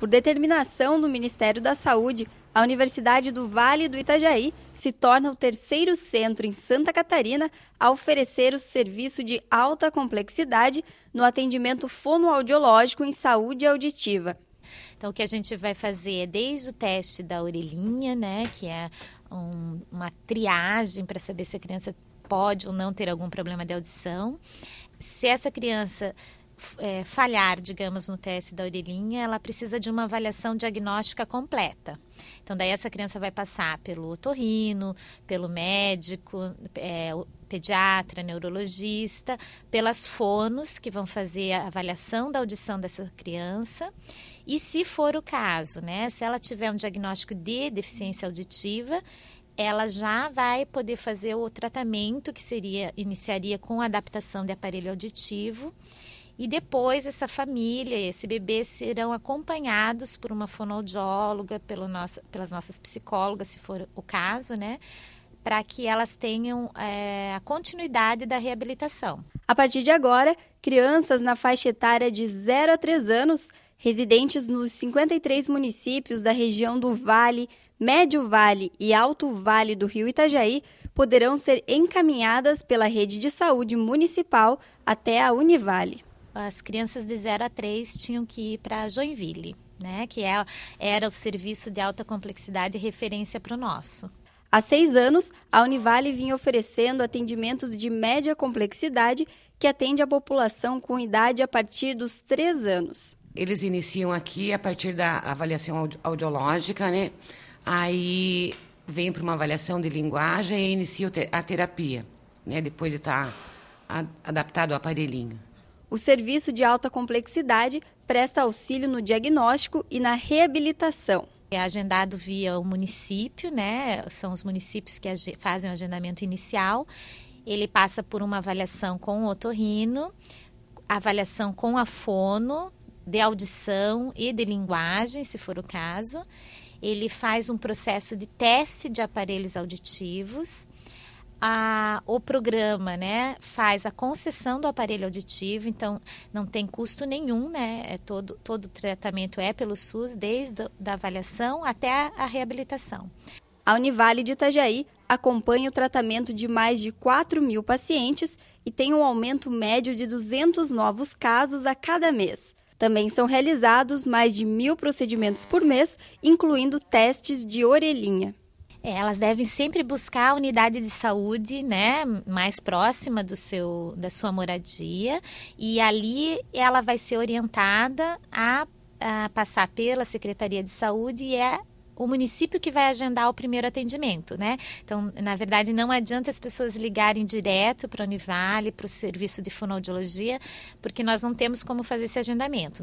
Por determinação do Ministério da Saúde, a Universidade do Vale do Itajaí se torna o terceiro centro em Santa Catarina a oferecer o serviço de alta complexidade no atendimento fonoaudiológico em saúde auditiva. Então, o que a gente vai fazer é desde o teste da orelhinha, né, que é um, uma triagem para saber se a criança pode ou não ter algum problema de audição. Se essa criança é, falhar, digamos, no teste da orelhinha, ela precisa de uma avaliação diagnóstica completa. Então, daí essa criança vai passar pelo otorrino, pelo médico, é, pediatra, neurologista, pelas fonos que vão fazer a avaliação da audição dessa criança. E se for o caso, né, se ela tiver um diagnóstico de deficiência auditiva, ela já vai poder fazer o tratamento que seria iniciaria com adaptação de aparelho auditivo e depois essa família, esse bebê serão acompanhados por uma fonoaudióloga, pelo nosso, pelas nossas psicólogas, se for o caso, né? Para que elas tenham é, a continuidade da reabilitação. A partir de agora, crianças na faixa etária de 0 a 3 anos, residentes nos 53 municípios da região do Vale, Médio Vale e Alto Vale do Rio Itajaí poderão ser encaminhadas pela rede de saúde municipal até a Univale as crianças de 0 a 3 tinham que ir para Joinville, né, que é, era o serviço de alta complexidade referência para o nosso. Há seis anos, a Univale vinha oferecendo atendimentos de média complexidade que atende a população com idade a partir dos três anos. Eles iniciam aqui a partir da avaliação audi audiológica, né? Aí vem para uma avaliação de linguagem e inicia a terapia, né? Depois de estar tá adaptado ao aparelhinho. O serviço de alta complexidade presta auxílio no diagnóstico e na reabilitação. É agendado via o município, né? São os municípios que fazem o agendamento inicial. Ele passa por uma avaliação com o otorrino, avaliação com a fono, de audição e de linguagem, se for o caso. Ele faz um processo de teste de aparelhos auditivos a, o programa né, faz a concessão do aparelho auditivo, então não tem custo nenhum, né? É todo, todo tratamento é pelo SUS, desde a avaliação até a, a reabilitação. A Univale de Itajaí acompanha o tratamento de mais de 4 mil pacientes e tem um aumento médio de 200 novos casos a cada mês. Também são realizados mais de mil procedimentos por mês, incluindo testes de orelhinha. É, elas devem sempre buscar a unidade de saúde, né, mais próxima do seu, da sua moradia, e ali ela vai ser orientada a, a passar pela Secretaria de Saúde e é o município que vai agendar o primeiro atendimento, né? Então, na verdade, não adianta as pessoas ligarem direto para o Univale, para o serviço de fonoaudiologia, porque nós não temos como fazer esse agendamento.